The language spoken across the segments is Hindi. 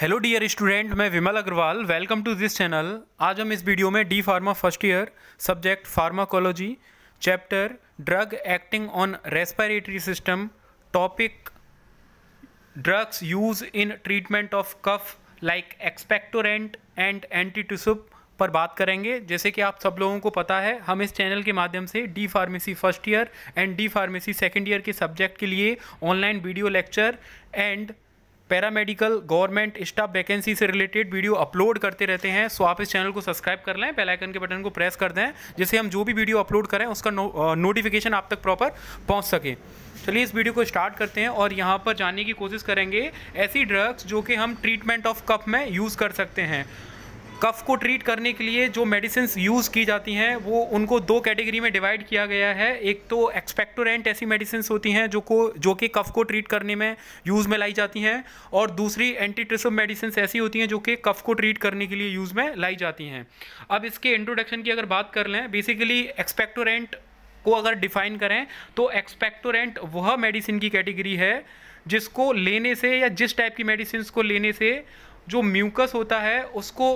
हेलो डियर स्टूडेंट मैं Vimal Agarwal welcome to this channel आज हम इस वीडियो में D pharma first year subject pharmacology chapter drug acting on respiratory system topic drugs use in treatment of cough like expectorant and antitussive पर बात करेंगे जैसे कि आप सब लोगों को पता है हम इस चैनल के माध्यम से D pharmacy first year and D pharmacy second year के सब्जेक्ट के लिए online video lecture and paramedical government staff vacancy से रिलेटेड वीडियो अपलोड करते रहते हैं सो आप इस चैनल को सब्सक्राइब कर लें बेल आइकन के बटन को प्रेस कर दें जिससे हम जो भी वीडियो अपलोड करें उसका नो, नोटिफिकेशन आप तक प्रॉपर पहुंच सके चलिए इस वीडियो को स्टार्ट करते हैं और यहाँ पर जानने की कोशिश करेंगे ऐसी ड्रग्स जो कि हम ट्रीटमेंट ऑफ कफ में यूज़ कर सकते हैं कफ को ट्रीट करने के लिए जो मेडिसिन यूज़ की जाती हैं वो उनको दो कैटेगरी में डिवाइड किया गया है एक तो एक्सपेक्टोरेंट ऐसी मेडिसिन होती हैं जो को जो कि कफ को ट्रीट करने में यूज़ में लाई जाती हैं और दूसरी एंटीट्रिसम मेडिसिन ऐसी होती हैं जो कि कफ को ट्रीट करने के लिए यूज़ में लाई जाती हैं अब इसके इंट्रोडक्शन की अगर बात कर लें बेसिकली एक्सपेक्टोरेंट को अगर डिफाइन करें तो एक्सपेक्टोरेंट वह मेडिसिन की कैटेगरी है जिसको लेने से या जिस टाइप की मेडिसिन को लेने से जो म्यूकस होता है उसको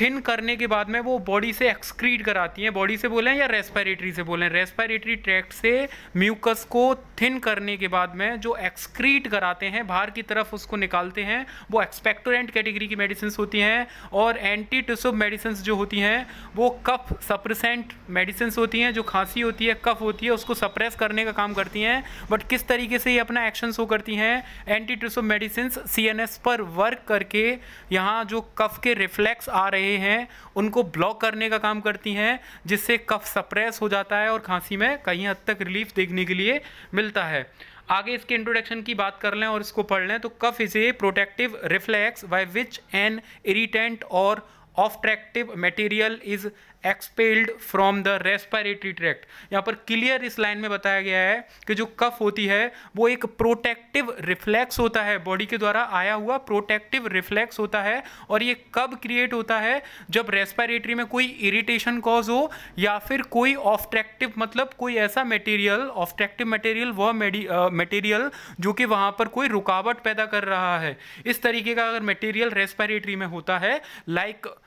थिन करने के बाद में वो बॉडी से एक्सक्रीट कराती हैं बॉडी से बोलें या रेस्पिरेटरी से बोलें रेस्पिरेटरी ट्रैक्ट से म्यूकस को थिन करने के बाद में जो एक्सक्रीट कराते हैं बाहर की तरफ उसको निकालते हैं वो एक्सपेक्टोरेंट कैटेगरी की मेडिसिन होती हैं और एंटी टिसुब मेडिसिन जो होती हैं वो कफ सप्रेसेंट मेडिसिन होती हैं जो खांसी होती है कफ होती है उसको सप्रेस करने का काम करती हैं बट किस तरीके से ये अपना एक्शन शो करती हैं एंटी टिसुब मेडिसिन सी पर वर्क करके यहाँ जो कफ के रिफ्लैक्स आ रहे रहे हैं उनको ब्लॉक करने का काम करती हैं जिससे कफ सप्रेस हो जाता है और खांसी में कहीं हद तक रिलीफ देखने के लिए मिलता है आगे इसके इंट्रोडक्शन की बात कर लें और इसको पढ़ लें तो cough is a protective reflex by which an irritant और obstructive material is expelled from the respiratory tract यहाँ पर क्लियर इस लाइन में बताया गया है कि जो कफ होती है वो एक प्रोटेक्टिव रिफ्लेक्स होता है बॉडी के द्वारा आया हुआ प्रोटेक्टिव रिफ्लेक्स होता है और ये कब क्रिएट होता है जब रेस्पायरेटरी में कोई इरिटेशन कॉज हो या फिर कोई ऑफ्ट्रैक्टिव मतलब कोई ऐसा मेटेरियल ऑफ्ट्रैक्टिव मटेरियल वह मटेरियल जो कि वहाँ पर कोई रुकावट पैदा कर रहा है इस तरीके का अगर मटेरियल रेस्पायरेटरी में होता है लाइक like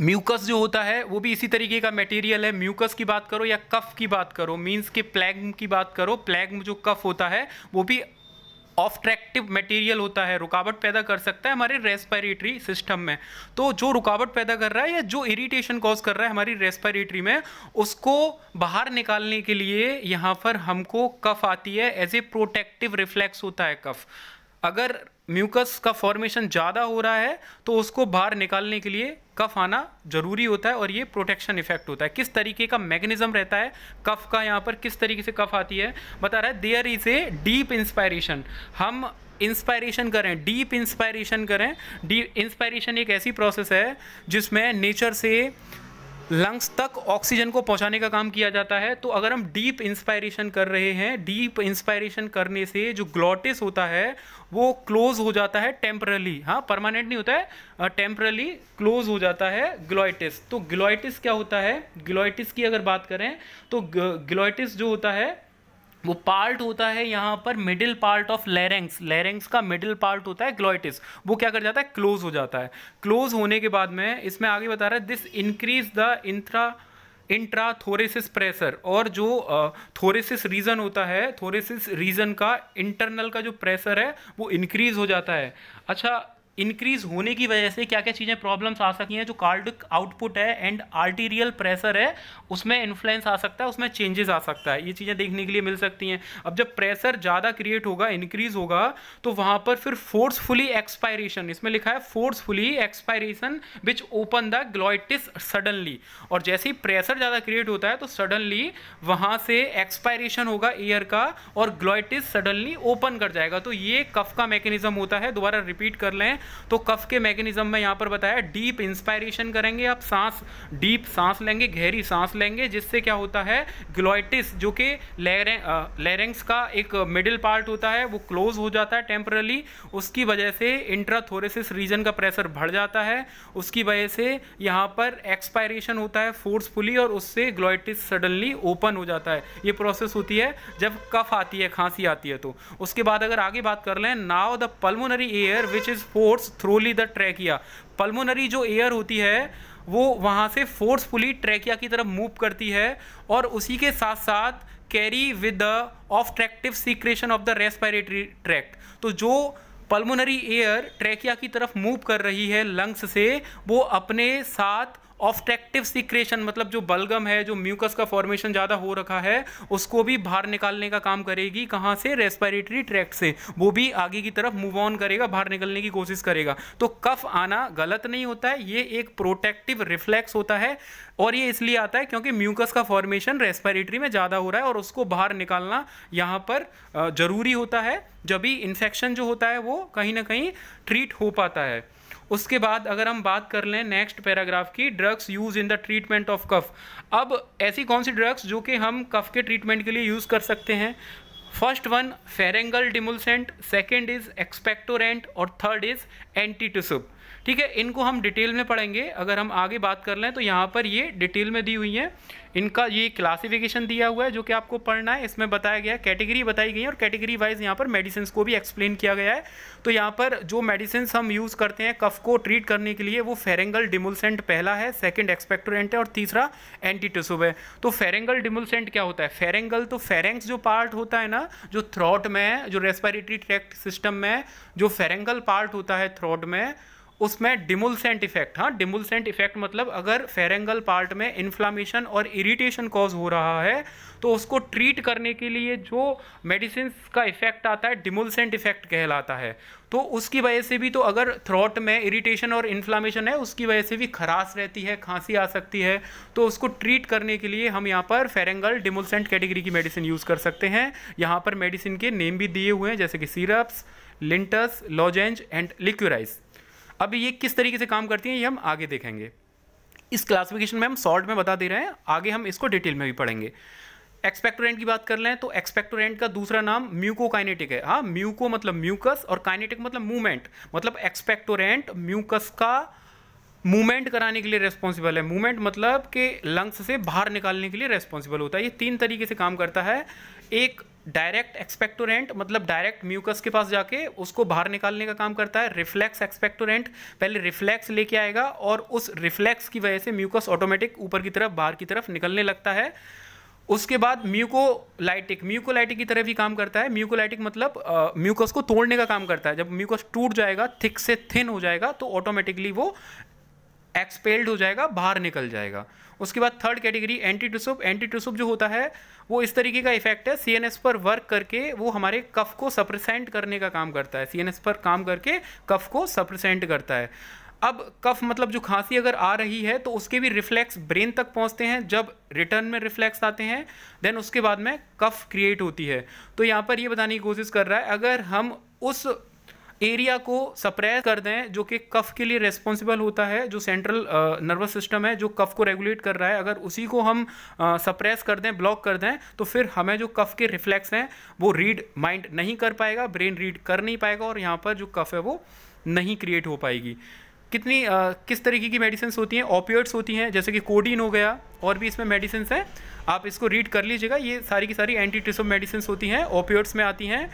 म्यूकस जो होता है वो भी इसी तरीके का मटेरियल है म्यूकस की बात करो या कफ की बात करो मीन्स के प्लैग्म की बात करो प्लैग्म जो कफ होता है वो भी ऑफ्ट्रैक्टिव मटेरियल होता है रुकावट पैदा कर सकता है हमारे रेस्पिरेटरी सिस्टम में तो जो रुकावट पैदा कर रहा है या जो इरिटेशन कॉज कर रहा है हमारी रेस्पिरेटरी में उसको बाहर निकालने के लिए यहाँ पर हमको कफ आती है एज ए प्रोटेक्टिव रिफ्लेक्स होता है कफ अगर म्यूकस का फॉर्मेशन ज़्यादा हो रहा है तो उसको बाहर निकालने के लिए कफ आना जरूरी होता है और ये प्रोटेक्शन इफेक्ट होता है किस तरीके का मैकेनिज्म रहता है कफ का यहाँ पर किस तरीके से कफ आती है बता रहा है there is a deep inspiration हम इंस्पायरेशन करें डीप इंस्पायरेशन करें डीप इंस्पायरेशन एक ऐसी प्रोसेस है जिसमें नेचर से लंग्स तक ऑक्सीजन को पहुंचाने का काम किया जाता है तो अगर हम डीप इंस्पायरेशन कर रहे हैं डीप इंस्पायरेशन करने से जो ग्लॉटिस होता है वो क्लोज हो जाता है टेम्परली हाँ परमानेंट नहीं होता है टेम्परली क्लोज हो जाता है ग्लॉइटिस तो ग्लॉइटिस क्या होता है ग्लॉइटिस की अगर बात करें तो ग्लॉइटिस जो होता है वो पार्ट होता है यहाँ पर middle part of larynx larynx का मिडिल पार्ट होता है ग्लोइटिस वो क्या कर जाता है क्लोज हो जाता है क्लोज होने के बाद में इसमें आगे बता रहा है this increase the intra intrathoracic pressure और जो थोरेसिस रीजन होता है थोरेसिस रीजन का इंटरनल का जो प्रेशर है वो इंक्रीज हो जाता है अच्छा इंक्रीज होने की वजह से क्या क्या चीज़ें प्रॉब्लम्स आ सकती हैं जो कार्डिक आउटपुट है एंड आर्टीरियल प्रेशर है उसमें इन्फ्लुएंस आ सकता है उसमें चेंजेस आ सकता है ये चीज़ें देखने के लिए मिल सकती हैं अब जब प्रेशर ज़्यादा क्रिएट होगा इंक्रीज होगा तो वहाँ पर फिर फोर्सफुली एक्सपायरेशन इसमें लिखा है forcefully expiration which open the glottis suddenly और जैसे ही प्रेशर ज़्यादा क्रिएट होता है तो सडनली वहाँ से एक्सपायरेशन होगा एयर का और ग्लोइटिस सडनली ओपन कर जाएगा तो ये कफ का मैकेनिज्म होता है दोबारा रिपीट कर लें तो कफ के मैकेनिज्म में यहाँ पर बताया डीप इंस्पायरेशन करेंगे आप सांस डीप सांस लेंगे गहरी सांस लेंगे जिससे क्या होता है ग्लोइटिस जो कि लेरेंक्स का एक मिडिल पार्ट होता है वो क्लोज हो जाता है टेम्परली उसकी वजह से इंट्राथोरेसिस रीजन का प्रेशर बढ़ जाता है उसकी वजह से यहाँ पर एक्सपायरेशन होता है फोर्सफुली और उससे ग्लोइटिस सडनली ओपन हो जाता है ये प्रोसेस होती है जब कफ आती है खांसी आती है तो उसके बाद अगर आगे बात कर लें now the pulmonary air which is force force through the trachea pulmonary जो एयर होती है वो वहाँ से फोर्सफुली ट्रैकिया की तरफ मूव करती है और उसी के साथ साथ carry with the tractive secretion of the respiratory tract तो जो पल्मोनरी एयर ट्रैकिया की तरफ मूव कर रही है लंग्स से वो अपने साथ ऑफ्टेक्टिव सिक्रेशन मतलब जो बलगम है जो म्यूकस का फॉर्मेशन ज़्यादा हो रखा है उसको भी बाहर निकालने का काम करेगी कहाँ से रेस्पिरेटरी ट्रैक्ट से वो भी आगे की तरफ मूव ऑन करेगा बाहर निकलने की कोशिश करेगा तो कफ आना गलत नहीं होता है ये एक प्रोटेक्टिव रिफ्लेक्स होता है और ये इसलिए आता है क्योंकि म्यूकस का फॉर्मेशन रेस्पिरेटरी में ज़्यादा हो रहा है और उसको बाहर निकालना यहाँ पर ज़रूरी होता है जब भी इन्फेक्शन जो होता है वो कहीं ना कहीं ट्रीट हो पाता है उसके बाद अगर हम बात कर लें नेक्स्ट पैराग्राफ की drugs use in the treatment of cough अब ऐसी कौन सी ड्रग्स जो कि हम कफ के ट्रीटमेंट के लिए यूज़ कर सकते हैं first one pharyngeal demulcent second is expectorant और थर्ड इज एंटीटिसुप ठीक है इनको हम डिटेल में पढ़ेंगे अगर हम आगे बात कर लें तो यहाँ पर ये डिटेल में दी हुई हैं इनका ये क्लासिफिकेशन दिया हुआ है जो कि आपको पढ़ना है इसमें बताया गया है कैटेगरी बताई गई है और कैटेगरी वाइज यहाँ पर मेडिसिन को भी एक्सप्लेन किया गया है तो यहाँ पर जो मेडिसिन हम यूज़ करते हैं कफ को ट्रीट करने के लिए वो फेरेंगल डिमुलसेंट पहला है सेकेंड एक्सपेक्टोरेंट है और तीसरा एंटी टिसुब है तो फेरेंगल डिमुलसेंट क्या होता है फेरेंगल तो फेरेंग्स जो पार्ट होता है ना जो थ्रॉट में जो रेस्पायरेटरी ट्रैक्ट सिस्टम में जो फेरेंगल पार्ट होता है थ्रॉट में उसमें डिमुलसेंट इफेक्ट हाँ डिमुलसेंट इफेक्ट मतलब अगर फेरेंगल पार्ट में इन्फ्लामेशन और इरिटेशन कॉज हो रहा है तो उसको ट्रीट करने के लिए जो मेडिसिन का इफेक्ट आता है डिमुलसेंट इफेक्ट कहलाता है तो उसकी वजह से भी तो अगर थ्रोट में इरिटेशन और इन्फ्लामेशन है उसकी वजह से भी खराश रहती है खांसी आ सकती है तो उसको ट्रीट करने के लिए हम यहाँ पर फेरेंगल डिमुलसेंट कैटेगरी की मेडिसिन यूज़ कर सकते हैं यहाँ पर मेडिसिन के नेम भी दिए हुए हैं जैसे कि syrups linctus lozenge and liquorice अब ये किस तरीके से काम करती हैं ये हम आगे देखेंगे इस क्लासिफिकेशन में हम सॉल्ट में बता दे रहे हैं आगे हम इसको डिटेल में भी पढ़ेंगे एक्सपेक्टोरेंट की बात कर लें तो एक्सपेक्टोरेंट का दूसरा नाम म्यूकोकाइनेटिक है हाँ म्यूको मतलब म्यूकस और काइनेटिक मतलब मूवमेंट मतलब एक्सपेक्टोरेंट म्यूकस का मूवमेंट कराने के लिए रेस्पॉन्सिबल है मूवमेंट मतलब कि लंग्स से बाहर निकालने के लिए रेस्पॉन्सिबल होता है ये तीन तरीके से काम करता है एक डायरेक्ट एक्सपेक्टोरेंट मतलब डायरेक्ट म्यूकस के पास जाके उसको बाहर निकालने का काम करता है रिफ्लेक्स एक्सपेक्टोरेंट पहले रिफ्लेक्स लेके आएगा और उस रिफ्लेक्स की वजह से म्यूकस ऑटोमेटिक ऊपर की तरफ बाहर की तरफ निकलने लगता है उसके बाद म्यूकोलाइटिक म्यूकोलाइटिक की तरह भी काम करता है म्यूकोलाइटिक मतलब म्यूकस को तोड़ने का काम करता है जब म्यूकस टूट जाएगा थिक से थिन हो जाएगा तो ऑटोमेटिकली वो एक्सपेल्ड हो जाएगा बाहर निकल जाएगा उसके बाद third category antitussive antitussive जो होता है वो इस तरीके का इफेक्ट है सी पर वर्क करके वो हमारे कफ को सप्रेसेंट करने का काम करता है सी पर काम करके कफ को सप्रेसेंट करता है अब कफ मतलब जो खांसी अगर आ रही है तो उसके भी रिफ्लेक्स ब्रेन तक पहुंचते हैं जब रिटर्न में रिफ्लेक्स आते हैं देन उसके बाद में कफ क्रिएट होती है तो यहाँ पर ये बताने की कोशिश कर रहा है अगर हम उस एरिया को सप्रेस कर दें जो कि कफ के लिए रेस्पॉन्सिबल होता है जो सेंट्रल नर्वस सिस्टम है जो कफ को रेगुलेट कर रहा है अगर उसी को हम सप्रेस कर दें ब्लॉक कर दें तो फिर हमें जो कफ के रिफ्लेक्स हैं वो रीड माइंड नहीं कर पाएगा ब्रेन रीड कर नहीं पाएगा और यहाँ पर जो कफ है वो नहीं क्रिएट हो पाएगी कितनी आ, किस तरीके की मेडिसिन होती हैं ओपियट्स होती हैं जैसे कि कोडिन हो गया और भी इसमें मेडिसिन हैं आप इसको रीड कर लीजिएगा ये सारी की सारी एंटी टिसम मेडिसिन होती हैं ओपियट्स में आती हैं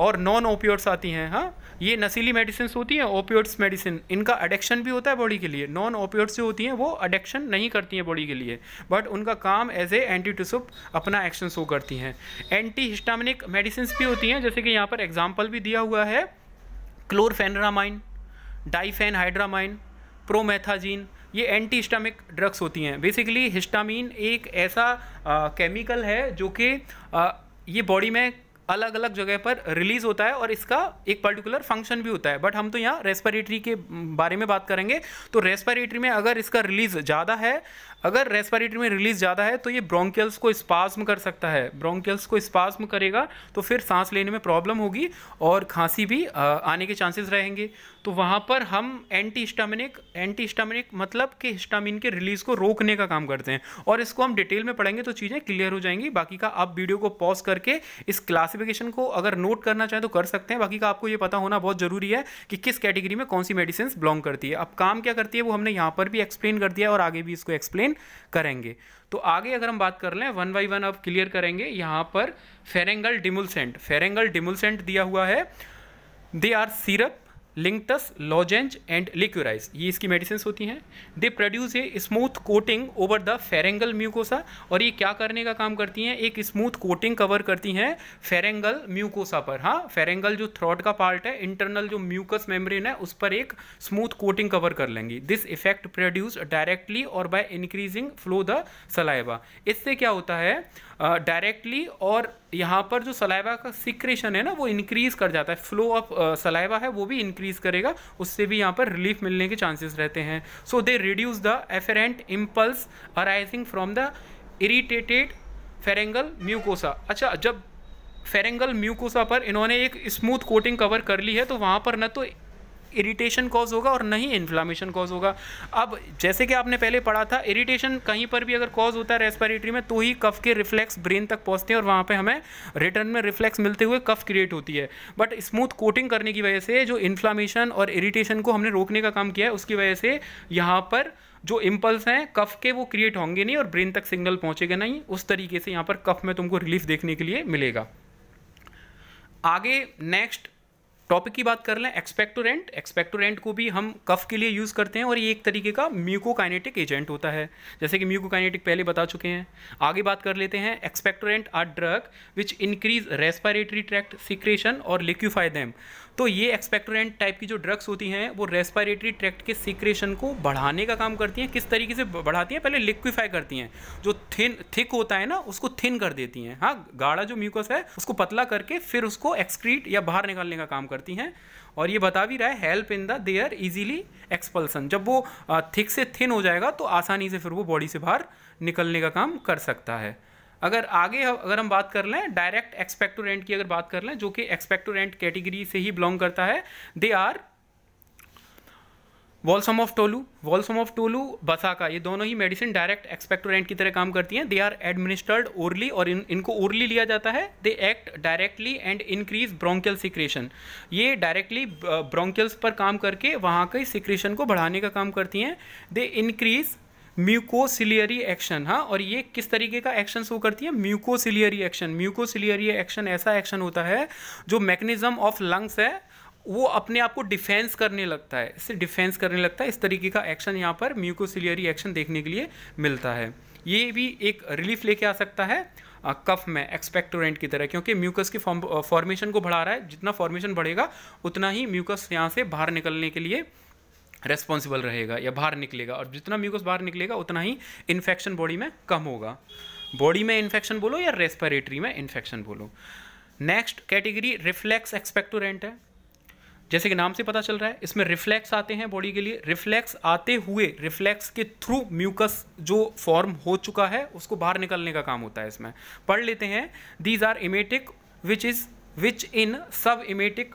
और नॉन ओपियोड्स आती हैं हाँ ये नशीली मेडिसिन होती हैं ओपियोड्स मेडिसिन इनका अडेक्शन भी होता है बॉडी के लिए नॉन ओपियोड्स जो होती हैं वो अडेक्शन नहीं करती हैं बॉडी के लिए बट उनका काम एज ए एंटी टूसुप अपना एक्शन शो करती हैं एंटी हिस्टामिनिक मेडिसिन भी होती हैं जैसे कि यहाँ पर एग्जाम्पल भी दिया हुआ है क्लोरफेनरामाइन डाइफेन हाइड्रामाइन प्रोमेथाजीन ये एंटी हिस्टामिक ड्रग्स होती हैं बेसिकली हिस्टामिन एक ऐसा केमिकल है जो कि ये बॉडी में अलग अलग जगह पर रिलीज होता है और इसका एक पर्टिकुलर फंक्शन भी होता है बट हम तो यहाँ रेस्पिरेटरी के बारे में बात करेंगे तो रेस्पिरेटरी में अगर इसका रिलीज ज़्यादा है अगर रेस्पिरेटरी में रिलीज ज़्यादा है तो ये ब्रोंकियल्स को स्पाज्म कर सकता है ब्रोंकियल्स को स्पाज्म करेगा तो फिर सांस लेने में प्रॉब्लम होगी और खांसी भी आने के चांसेस रहेंगे तो वहाँ पर हम एंटी हिस्टामिनिक एंटी हिस्टामिनिक मतलब कि हिस्टामिन के रिलीज़ को रोकने का काम करते हैं और इसको हम डिटेल में पढ़ेंगे तो चीज़ें क्लियर हो जाएंगी बाकी का आप वीडियो को पॉज करके इस क्लासिफिकेशन को अगर नोट करना चाहें तो कर सकते हैं बाकी का आपको ये पता होना बहुत ज़रूरी है कि किस कैटेगरी में कौन सी मेडिसिन बिलोंग करती है अब काम क्या करती है वो हमने यहाँ पर भी एक्सप्लेन कर दिया और आगे भी इसको एक्सप्लेन एक्सप्लेन करेंगे तो आगे अगर हम बात कर लें वन बाई वन अब क्लियर करेंगे यहाँ पर फेरेंगल डिमुलसेंट फेरेंगल डिमुलसेंट दिया हुआ है they are syrup linctus lozenge and liquorice ये इसकी मेडिसिन होती हैं they produce a smooth coating over the pharyngeal mucosa और ये क्या करने का काम करती हैं एक स्मूथ कोटिंग कवर करती हैं फेरेंगल म्यूकोसा पर हाँ फेरेंगल जो थ्रॉट का पार्ट है इंटरनल जो म्यूकस मेम्ब्रेन है उस पर एक स्मूथ कोटिंग कवर कर लेंगी दिस इफेक्ट प्रोड्यूस डायरेक्टली और by increasing flow the saliva इससे क्या होता है डायरेक्टली और यहाँ पर जो सलाइवा का सिक्रेशन है ना वो इंक्रीज़ कर जाता है फ्लो ऑफ सलाइवा है वो भी इंक्रीज़ करेगा उससे भी यहाँ पर रिलीफ मिलने के चांसेस रहते हैं so they reduce the afferent impulse arising from the irritated pharyngeal mucosa अच्छा जब फेरेंगल म्यूकोसा पर इन्होंने एक स्मूथ कोटिंग कवर कर ली है तो वहाँ पर न तो इरिटेशन कॉज होगा और नहीं इन्फ्लामेशन कॉज होगा अब जैसे कि आपने पहले पढ़ा था इरिटेशन कहीं पर भी अगर कॉज होता है रेस्पिरेटरी में तो ही कफ के रिफ्लेक्स ब्रेन तक पहुंचते हैं और वहां पर हमें रिटर्न में रिफ्लेक्स मिलते हुए कफ क्रिएट होती है बट स्मूथ कोटिंग करने की वजह से जो इन्फ्लामेशन और इरिटेशन को हमने रोकने का काम किया है उसकी वजह से यहाँ पर जो इम्पल्स हैं कफ के वो क्रिएट होंगे नहीं और ब्रेन तक सिग्नल पहुंचेगा नहीं उस तरीके से यहाँ पर कफ में तुमको रिलीफ देखने के लिए मिलेगा आगे नेक्स्ट टॉपिक की बात कर लें एक्सपेक्टोरेंट एक्सपेक्टोरेंट को भी हम कफ के लिए यूज़ करते हैं और ये एक तरीके का म्यूकोकाइनेटिक एजेंट होता है जैसे कि म्यूकोकाइनेटिक पहले बता चुके हैं आगे बात कर लेते हैं expectorant are drug which increase respiratory tract secretion और लिक्यूफाई तो ये एक्सपेक्टोरेंट टाइप की जो ड्रग्स होती हैं वो रेस्पायरेटरी ट्रैक्ट के सिक्रेशन को बढ़ाने का काम करती हैं किस तरीके से बढ़ाती हैं पहले लिक्विफाई करती हैं जो थिन थिक होता है ना उसको थिन कर देती हैं हाँ गाढ़ा जो म्यूकस है उसको पतला करके फिर उसको एक्सक्रीट या बाहर निकालने का काम करती हैं और ये बता भी रहा है help in the their easily expulsion जब वो थिक से थिन हो जाएगा तो आसानी से फिर वो बॉडी से बाहर निकलने का काम कर सकता है अगर आगे अगर हम बात कर लें डायरेक्ट एक्सपेक्टोरेंट की अगर बात कर लें जो कि एक्सपेक्टोरेंट कैटेगरी से ही बिलोंग करता है they are balsam of tolu balsam of tolu vasaka ये दोनों ही मेडिसिन डायरेक्ट एक्सपेक्टोरेंट की तरह काम करती हैं दे आर एडमिनिस्टर्ड ओरली और इन इनको ओरली लिया जाता है they act directly and increase bronchial secretion ये डायरेक्टली ब्रोंकियल्स uh, पर काम करके वहाँ के सिक्रेशन को बढ़ाने का काम करती हैं दे इंक्रीज म्यूकोसिलियरी एक्शन हाँ और ये किस तरीके का एक्शन शो करती है म्यूकोसिलियरी एक्शन म्यूकोसिलियरी एक्शन ऐसा एक्शन होता है जो मैकेनिज्म ऑफ लंग्स है वो अपने आप को डिफेंस करने लगता है इससे डिफेंस करने लगता है इस तरीके का एक्शन यहाँ पर म्यूकोसिलियरी एक्शन देखने के लिए मिलता है ये भी एक रिलीफ लेके आ सकता है कफ में एक्सपेक्टोरेंट की तरह क्योंकि म्यूकस की फॉर्मेशन को बढ़ा रहा है जितना फॉर्मेशन बढ़ेगा उतना ही म्यूकस यहाँ से बाहर निकलने के लिए रेस्पॉन्सिबल रहेगा या बाहर निकलेगा और जितना म्यूकस बाहर निकलेगा उतना ही इन्फेक्शन बॉडी में कम होगा बॉडी में इन्फेक्शन बोलो या रेस्पिरेटरी में इन्फेक्शन बोलो नेक्स्ट कैटेगरी रिफ्लेक्स एक्सपेक्टोरेंट है जैसे कि नाम से पता चल रहा है इसमें रिफ्लेक्स आते हैं बॉडी के लिए रिफ्लेक्स आते हुए रिफ्लेक्स के थ्रू म्यूकस जो फॉर्म हो चुका है उसको बाहर निकलने का काम होता है इसमें पढ़ लेते हैं these are emetic which is which in subemetic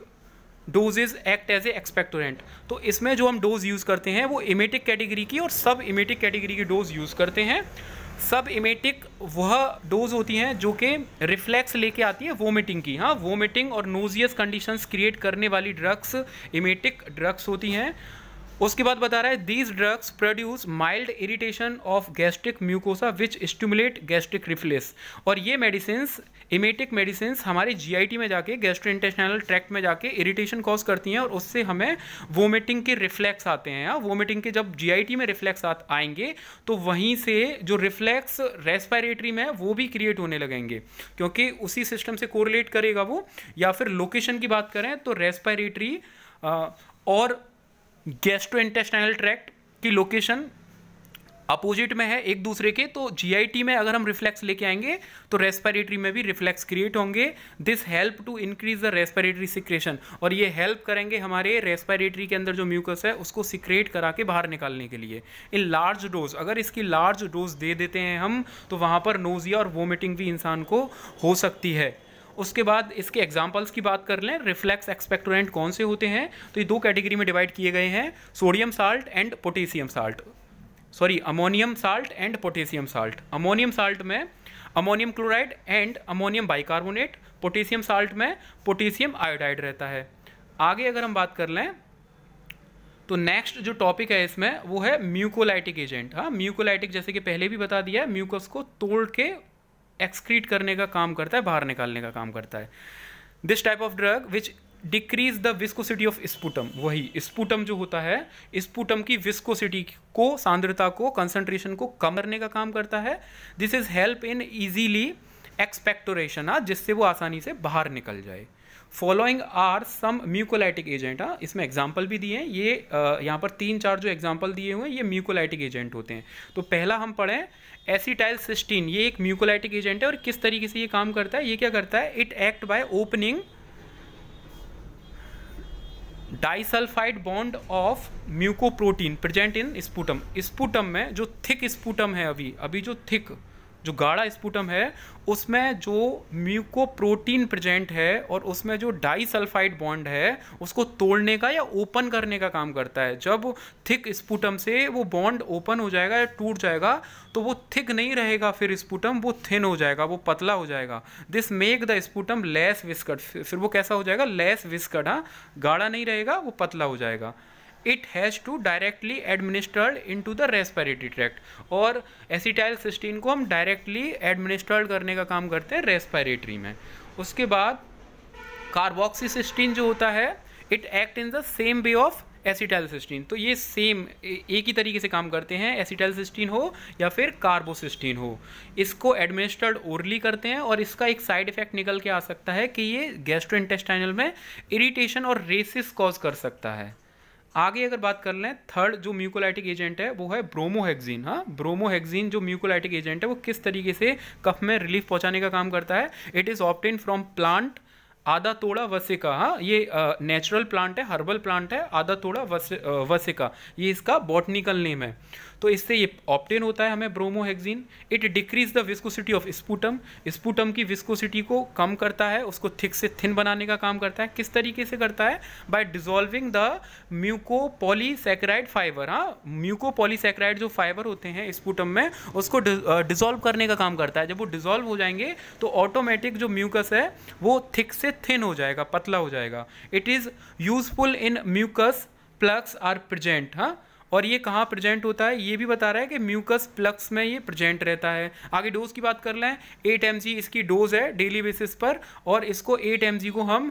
dose is act as a expectorant तो इसमें जो हम डोज यूज़ करते हैं वो इमेटिक कैटेगरी की और सब इमेटिक कैटेगरी की डोज यूज़ करते हैं सब इमेटिक वह डोज होती हैं जो कि रिफ्लेक्स लेके आती है वोमिटिंग की हाँ वोमिटिंग और नोजियस कंडीशंस क्रिएट करने वाली ड्रग्स इमेटिक ड्रग्स होती हैं उसके बाद बता रहा है these drugs produce mild irritation of gastric mucosa which stimulate gastric reflex और ये मेडिसिन इमेटिक मेडिसिन हमारे जी में जाके गैस्ट्रो इंटेस्टाइनल ट्रैक्ट में जाके इरिटेशन कॉज करती हैं और उससे हमें वोमिटिंग के रिफ्लेक्स आते हैं वोमिटिंग हाँ, के जब जी में रिफ्लेक्स आएंगे तो वहीं से जो रिफ्लेक्स रेस्पायरेटरी में वो भी क्रिएट होने लगेंगे क्योंकि उसी सिस्टम से कोरिलेट करेगा वो या फिर लोकेशन की बात करें तो रेस्पायरेटरी और गेस्ट्रो ट्रैक्ट की लोकेशन अपोजिट में है एक दूसरे के तो जीआईटी में अगर हम रिफ्लेक्स लेके आएंगे तो रेस्पिरेटरी में भी रिफ्लेक्स क्रिएट होंगे this help to increase the respiratory secretion और ये हेल्प करेंगे हमारे रेस्पिरेटरी के अंदर जो म्यूकस है उसको सिक्रेट करा के बाहर निकालने के लिए इन लार्ज डोज अगर इसकी लार्ज डोज दे देते हैं हम तो वहाँ पर नोजिया और वोमिटिंग भी इंसान को हो सकती है उसके बाद इसके एग्जाम्पल्स की बात कर लें रिफ्लेक्स एक्सपेक्टोरेंट कौन से होते हैं तो ये दो कैटेगरी में डिवाइड किए गए हैं sodium salt and potassium salt sorry ammonium salt and potassium salt ammonium salt में ammonium chloride and ammonium bicarbonate potassium salt में पोटेशियम आयोडाइड रहता है आगे अगर हम बात कर लें तो नेक्स्ट जो टॉपिक है इसमें वो है म्यूकोलाइटिक एजेंट हाँ म्यूकोलाइटिक जैसे कि पहले भी बता दिया है म्यूकस को तोड़ के एक्सक्रीट करने का काम करता है बाहर निकालने का काम करता है this type of drug which decrease the viscosity of sputum वही स्पूटम जो होता है स्पूटम की विस्कोसिटी को सांद्रता को कंसंट्रेशन को कम करने का काम करता है this is help in easily expectoration जिससे वो आसानी से बाहर निकल जाए following are some mucolytic agent हाँ इसमें एग्जाम्पल भी दिए हैं ये यहाँ पर तीन चार जो एग्जाम्पल दिए हुए हैं ये म्यूकोलाइटिक एजेंट होते हैं तो पहला हम पढ़ें एसिटाइल सिस्टीन ये एक म्यूकोलाइटिक एजेंट है और किस तरीके से ये काम करता है ये क्या करता है it act by opening disulphide bond of mucoprotein present in sputum sputum में जो थिक स्पूटम है अभी अभी जो थिक जो गाढ़ा स्पूटम है उसमें जो म्यूकोप्रोटीन प्रेजेंट है और उसमें जो सल्फाइड बॉन्ड है उसको तोड़ने का या ओपन करने का काम करता है जब थिक स्पूटम से वो बॉन्ड ओपन हो जाएगा या टूट जाएगा तो वो थिक नहीं रहेगा फिर स्पूटम वो थिन हो जाएगा वो पतला हो जाएगा this make the sputum less viscid फिर वो कैसा हो जाएगा लेस विस्कट हाँ गाढ़ा नहीं रहेगा वो पतला हो जाएगा it has to directly administered in to the respiratory tract और एसिटाइल सिस्टीन को हम डायरेक्टली एडमिनिस्टर्ड करने का काम करते हैं रेस्पायरेटरी में उसके बाद सिस्टीन जो होता है it act in the same way of acetylcysteine तो ये सेम एक ही तरीके से काम करते हैं एसिटाइल सिस्टीन हो या फिर कार्बोसिस्टीन हो इसको एडमिनिस्टर्ड ओरली करते हैं और इसका एक साइड इफेक्ट निकल के आ सकता है कि ये गैस्ट्रो इंटेस्टाइनल में इरीटेशन और रेसिस कॉज कर सकता है आगे अगर बात कर लें थर्ड जो म्यूकोलाइटिक एजेंट है वो है ब्रोमोहेक्जीन हाँ ब्रोमोहेक्जीन जो म्यूकोलाइटिक एजेंट है वो किस तरीके से कफ में रिलीफ पहुंचाने का काम करता है it is obtained from plant Adhatoda vasica हाँ ये नेचुरल प्लांट है हर्बल प्लांट है आधा तोड़ा वस, वसिका ये इसका बॉटनिकल नेम है तो इससे ये ऑप्टेन होता है हमें bromhexine it decrease the viscosity of sputum sputum की विस्कोसिटी को कम करता है उसको थिक से थिन बनाने का काम करता है किस तरीके से करता है by dissolving the mucopolysaccharide fibre हाँ म्यूकोपोलीसेक्राइड जो फाइबर होते हैं स्पूटम में उसको डिजोल्व करने का काम करता है जब वो डिजोल्व हो जाएंगे तो ऑटोमेटिक जो म्यूकस है वो थिक से थिन हो जाएगा पतला हो जाएगा it is useful in mucus plugs are present हाँ और ये कहाँ प्रेजेंट होता है ये भी बता रहा है कि म्यूकस प्लक्स में ये प्रेजेंट रहता है आगे डोज की बात कर लें एट एम इसकी डोज है डेली बेसिस पर और इसको एट एम को हम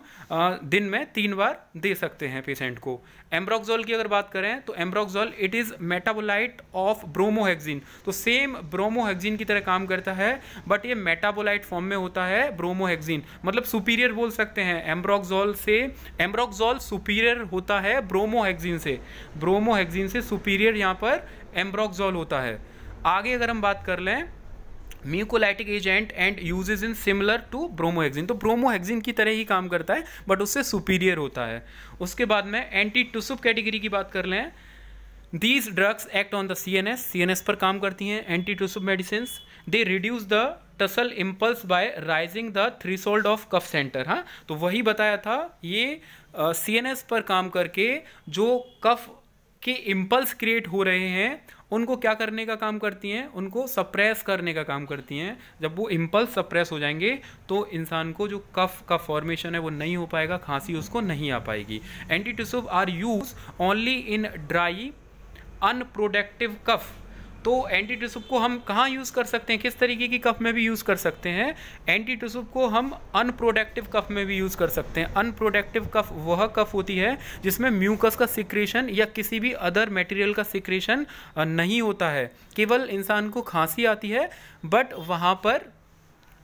दिन में तीन बार दे सकते हैं पेशेंट को एम्ब्रोक्जोल की अगर बात करें तो ambroxol it is metabolite of bromhexine तो सेम ब्रोमोहेक्सिन की तरह काम करता है बट ये मेटाबोलाइट फॉर्म में होता है ब्रोमोहेक्सिन मतलब सुपीरियर बोल सकते हैं एम्ब्रोक्जोल से एम्ब्रोक्जोल सुपीरियर होता है ब्रोमोहेक्सिन से ब्रोमोहेक्सिन से सुपीरियर यहाँ पर एम्ब्रोक्जोल होता है आगे अगर हम बात कर लें mucolytic agent and use in similar to bromhexine तो ब्रोमोहेक्सिन की तरह ही काम करता है बट उससे सुपीरियर होता है उसके बाद में एंटी टूसुप कैटेगरी की बात कर लें these drugs act on the C N S C N S पर काम करती हैं antitussive medicine they reduce the tussal impulse by rising the threshold of cough centre हाँ तो वही बताया था ये सी एन एस पर काम करके जो कफ के इम्पल्स क्रिएट हो रहे हैं उनको क्या करने का काम करती हैं उनको सप्रेस करने का काम करती हैं जब वो इम्पल्स सप्रेस हो जाएंगे तो इंसान को जो कफ का फॉर्मेशन है वो नहीं हो पाएगा खांसी उसको नहीं आ पाएगी antitussive are use only in dry unproductive cough तो एंटी टिशुप को हम कहाँ यूज़ कर सकते हैं किस तरीके की कफ में भी यूज़ कर सकते हैं एंटी टिशुप को हम अनप्रोडक्टिव कफ में भी यूज़ कर सकते हैं अनप्रोडक्टिव कफ वह कफ होती है जिसमें म्यूकस का सिक्रेशन या किसी भी अदर मटेरियल का सिक्रेशन नहीं होता है केवल इंसान को खांसी आती है बट वहाँ पर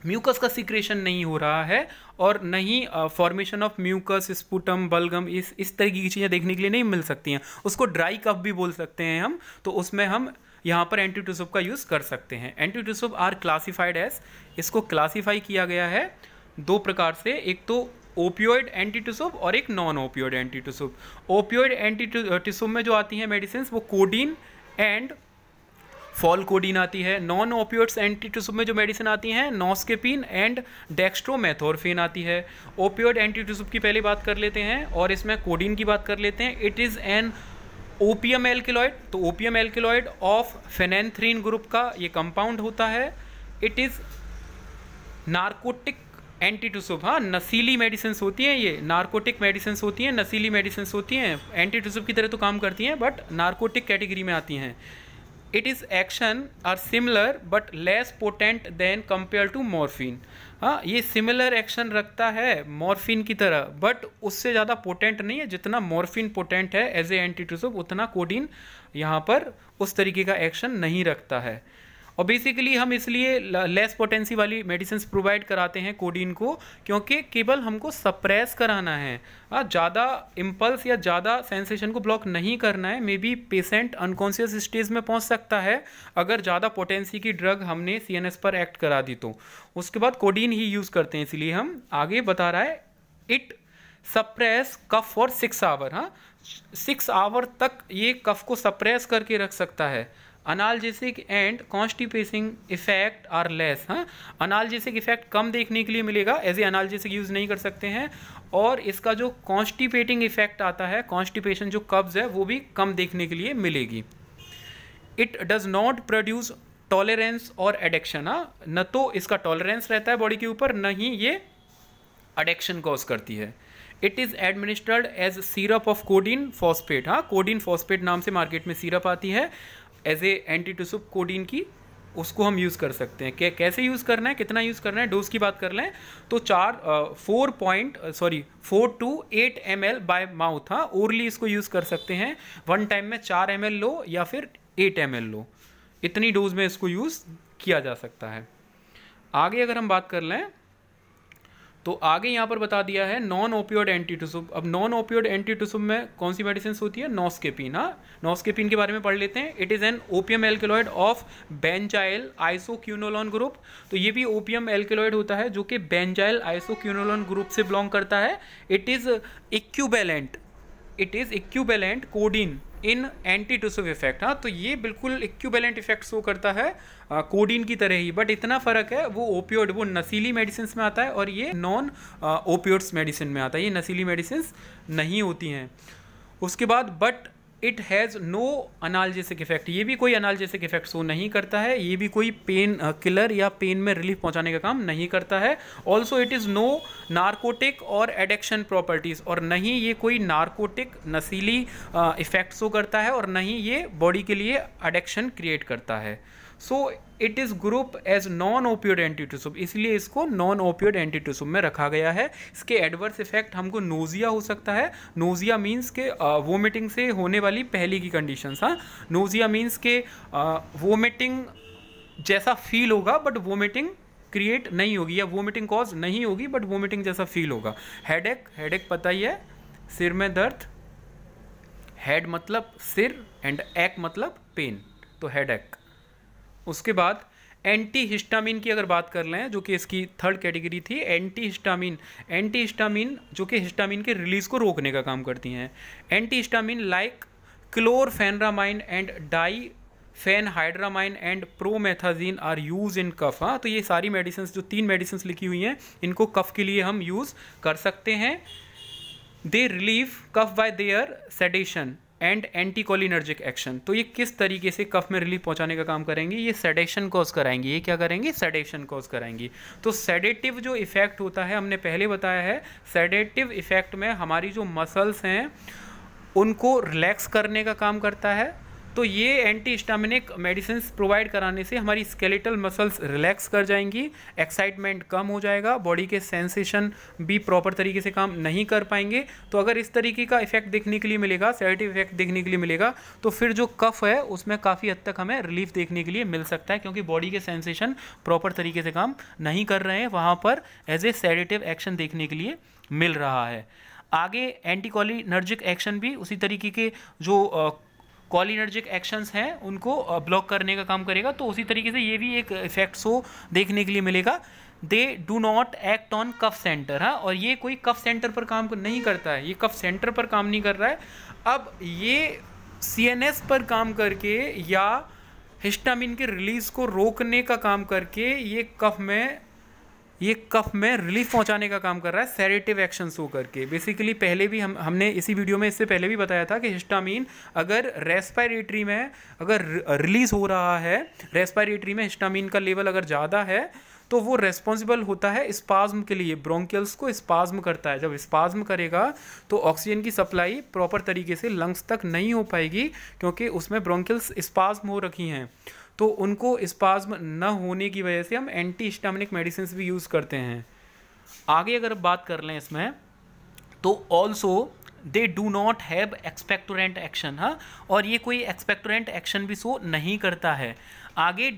म्यूकस का सिक्रेशन नहीं हो रहा है और न ही फॉर्मेशन ऑफ म्यूकस स्पुटम बलगम इस इस तरीके की चीज़ें देखने के लिए नहीं मिल सकती हैं उसको ड्राई कफ भी बोल सकते हैं हम तो उसमें हम यहाँ पर एंटी टूसुप का यूज़ कर सकते हैं antitussive are classified as इसको क्लासीफाई किया गया है दो प्रकार से एक तो ओपियोइड टूसुप और एक non opioid tussive opioid tussive में जो आती है मेडिसिन वो कोडीन एंड फॉल कोडीन आती है नॉन ओपियोड्स टूसुप में जो मेडिसिन आती हैं नॉस्केपिन एंड डेक्स्ट्रोमेथोरफिन आती है ओपियोइड टूसुप की पहले बात कर लेते हैं और इसमें कोडीन की बात कर लेते हैं it is an opium alkaloid तो opium alkaloid of phenanthrene group का ये कंपाउंड होता है इट इज़ नार्कोटिक एंटीटूसुप हाँ नसीली मेडिसिन होती हैं ये नार्कोटिक मेडिसिन होती हैं नसीली मेडिसिन होती हैं एंटीटूसुप की तरह तो काम करती हैं बट नार्कोटिक कैटेगरी में आती हैं it is action are similar but less potent than compare to morphine हाँ ये सिमिलर एक्शन रखता है मॉर्फिन की तरह बट उससे ज़्यादा पोटेंट नहीं है जितना मॉर्फिन पोटेंट है एज ए एंटीट्रूसिव उतना कोडिन यहाँ पर उस तरीके का एक्शन नहीं रखता है और बेसिकली हम इसलिए लेस पोटेंसी वाली मेडिसिन प्रोवाइड कराते हैं कोडीन को क्योंकि केवल हमको सप्रेस कराना है हाँ, ज़्यादा इम्पल्स या ज़्यादा सेंसेशन को ब्लॉक नहीं करना है may be patient unconscious stage में पहुंच सकता है अगर ज़्यादा पोटेंसी की ड्रग हमने सी पर एक्ट करा दी तो उसके बाद कोडीन ही यूज़ करते हैं इसलिए हम आगे बता रहा है it suppress cough for six hour हाँ सिक्स आवर तक ये कफ को सप्रेस करके रख सकता है अनालजेसिक एंड कॉन्स्टिपेसिंग इफेक्ट आर लेस हाँ अनालजेसिक इफेक्ट कम देखने के लिए मिलेगा एज ए अनालजेसिक यूज़ नहीं कर सकते हैं और इसका जो कॉन्स्टिपेटिंग इफेक्ट आता है कॉन्स्टिपेशन जो कब्ज़ है वो भी कम देखने के लिए मिलेगी it does not produce tolerance और एडिक्शन हाँ न तो इसका टॉलरेंस रहता है बॉडी के ऊपर न ही ये एडिक्शन कॉज करती है it is administered as syrup of codeine phosphate हाँ कोडिन फॉस्फेट नाम से मार्केट में सीरप आती है as a antitussive codeine की उसको हम यूज़ कर सकते हैं कै, कैसे यूज़ करना है कितना यूज़ करना है डोज की बात कर लें तो चार four point sorry four to eight M L by mouth हाँ ओरली इसको यूज़ कर सकते हैं वन टाइम में चार एम एल लो या फिर एट एम एल लो इतनी डोज में इसको यूज़ किया जा सकता है आगे अगर हम बात कर लें तो आगे यहाँ पर बता दिया है नॉन ओपियोड एंटीटूसुब अब नॉन ओपियोड एंटीटूसुब में कौन सी मेडिसिन होती है नॉस्केपिन हाँ नॉस्केपिन के बारे में पढ़ लेते हैं it is an opium alkaloid of benzyl isoquinoline group तो ये भी ओपियम एल्केलॉयड होता है जो कि बेंजाइल आइसोक्यूनोलॉन ग्रुप से बिलोंग करता है it is equivalent it is equivalent codeine in antitussive effect हाँ तो ये बिल्कुल इक्यूबेलेंट इफेक्ट शो करता है कोडिन कोडीन की तरह ही बट इतना फ़र्क है वो ओपियोड वो नसीली मेडिसिन में आता है और ये नॉन ओपियोड्स मेडिसिन में आता है ये नसीली मेडिसिन नहीं होती हैं उसके बाद but it has no analgesic effect ये भी कोई अनालजेसिक इफेक्ट शो नहीं करता है ये भी कोई पेन किलर uh, या पेन में रिलीफ पहुंचाने का काम नहीं करता है also it is no narcotic और एडिक्शन प्रॉपर्टीज़ और नहीं ये कोई नार्कोटिक नशीली इफेक्ट uh, शो करता है और नहीं ये बॉडी के लिए एडिक्शन क्रिएट करता है so it is group as non opioid antitussive इसलिए इसको नॉन ओपियोड एंटीटूसुब में रखा गया है इसके एडवर्स इफेक्ट हमको नोजिया हो सकता है नोजिया मीन्स के वोमिटिंग से होने वाली पहली की कंडीशन हाँ नोजिया मीन्स के वोमिटिंग जैसा फील होगा बट वोमिटिंग क्रिएट नहीं होगी या वोमिटिंग कॉज नहीं होगी बट वोमिटिंग जैसा फील होगा हेड एक हेड एक पता ही है सिर में दर्द हेड मतलब सिर एंड एक मतलब पेन तो हेड एक उसके बाद एंटी हिस्टामिन की अगर बात कर लें जो कि इसकी थर्ड कैटेगरी थी एंटी हिस्टामिन एंटी हिस्टामिन जो कि हिस्टामिन के रिलीज़ को रोकने का काम करती हैं antihistamine like chlorpheniramine and diphenhydramine and promethazine are use in cough हाँ तो ये सारी मेडिसिन जो तीन मेडिसिन लिखी हुई हैं इनको कफ के लिए हम यूज़ कर सकते हैं they relieve cough by their sedation and anticholinergic action तो ये किस तरीके से कफ में रिलीफ पहुंचाने का काम करेंगे ये सेडेशन कॉज कराएंगे ये क्या करेंगे सेडेशन कॉज कराएंगी तो सेडेटिव जो इफ़ेक्ट होता है हमने पहले बताया है सेडेटिव इफ़ेक्ट में हमारी जो मसल्स हैं उनको रिलैक्स करने का काम करता है तो ये एंटी स्टामिनिक मेडिसिन प्रोवाइड कराने से हमारी स्केलेटल मसल्स रिलैक्स कर जाएंगी एक्साइटमेंट कम हो जाएगा बॉडी के सेंसेशन भी प्रॉपर तरीके से काम नहीं कर पाएंगे तो अगर इस तरीके का इफेक्ट देखने के लिए मिलेगा सेरेटिव इफेक्ट देखने के लिए मिलेगा तो फिर जो कफ है उसमें काफ़ी हद तक हमें रिलीफ देखने के लिए मिल सकता है क्योंकि बॉडी के सेंसेशन प्रॉपर तरीके से काम नहीं कर रहे हैं वहाँ पर एज ए सेरेटिव एक्शन देखने के लिए मिल रहा है आगे एंटीकॉलिनर्जिक एक्शन भी उसी तरीके के जो कॉलिनर्जिक एक्शंस हैं उनको ब्लॉक करने का काम करेगा तो उसी तरीके से ये भी एक इफेक्ट शो देखने के लिए मिलेगा they do not act on cough centre हाँ और ये कोई कफ सेंटर पर काम नहीं करता है ये कफ सेंटर पर काम नहीं कर रहा है अब ये सी एन एस पर काम करके या हिस्टामिन के रिलीज़ को रोकने का काम करके ये कफ में ये कफ में रिलीफ पहुंचाने का काम कर रहा है सेरेटिव एक्शन शो करके बेसिकली पहले भी हम हमने इसी वीडियो में इससे पहले भी बताया था कि हिस्टामीन अगर रेस्पायरेटरी में अगर रिलीज़ हो रहा है रेस्पायरेटरी में हिस्टामीन का लेवल अगर ज़्यादा है तो वो रेस्पॉन्सिबल होता है स्पाज्म के लिए ब्रोंकियल्स को स्पाज्म करता है जब स्पाज्म करेगा तो ऑक्सीजन की सप्लाई प्रॉपर तरीके से लंग्स तक नहीं हो पाएगी क्योंकि उसमें ब्रोंकियल्स स्पाज्म हो रखी हैं तो उनको स्पाज्म न होने की वजह से हम एंटी स्टामिनिक मेडिसिन भी यूज़ करते हैं आगे अगर बात कर लें इसमें तो also they do not have expectorant action हाँ और ये कोई एक्सपेक्टोरेंट एक्शन भी शो नहीं करता है आगे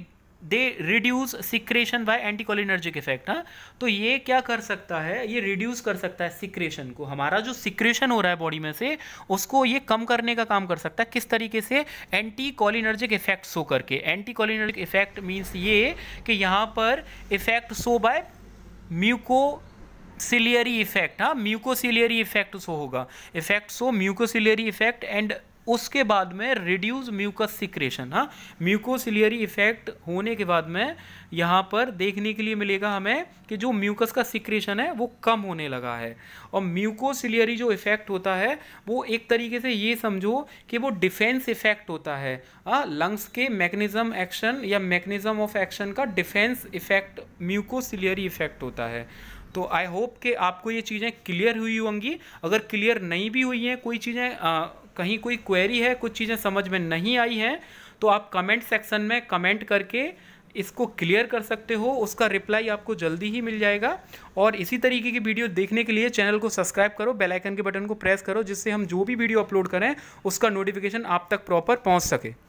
they reduce secretion by anticholinergic effect हाँ तो ये क्या कर सकता है ये रिड्यूस कर सकता है सिक्रेशन को हमारा जो सिक्रेशन हो रहा है बॉडी में से उसको ये कम करने का काम कर सकता है किस तरीके से एंटी कॉलिनर्जिक इफेक्ट शो करके एंटीकोलिनर्जिक इफेक्ट मीन्स ये कि यहाँ पर effect show by mucociliary effect हाँ म्यूकोसिलियरी इफेक्ट सो होगा effect so mucociliary effect and उसके बाद में रिड्यूस म्यूकस सिक्रेशन हाँ म्यूकोसिलियरी इफेक्ट होने के बाद में यहाँ पर देखने के लिए मिलेगा हमें कि जो म्यूकस का सिक्रेशन है वो कम होने लगा है और म्यूकोसिलियरी जो इफेक्ट होता है वो एक तरीके से ये समझो कि वो डिफेंस इफेक्ट होता है हाँ लंग्स के मैकनिज़म एक्शन या मैकनिज़म ऑफ एक्शन का डिफेंस इफेक्ट म्यूकोसिलियरी इफेक्ट होता है तो आई होप कि आपको ये चीज़ें क्लियर हुई होंगी अगर क्लियर नहीं भी हुई हैं कोई चीज़ें कहीं कोई क्वेरी है कुछ चीज़ें समझ में नहीं आई हैं तो आप कमेंट सेक्शन में कमेंट करके इसको क्लियर कर सकते हो उसका रिप्लाई आपको जल्दी ही मिल जाएगा और इसी तरीके की वीडियो देखने के लिए चैनल को सब्सक्राइब करो बेल आइकन के बटन को प्रेस करो जिससे हम जो भी वीडियो अपलोड करें उसका नोटिफिकेशन आप तक प्रॉपर पहुंच सके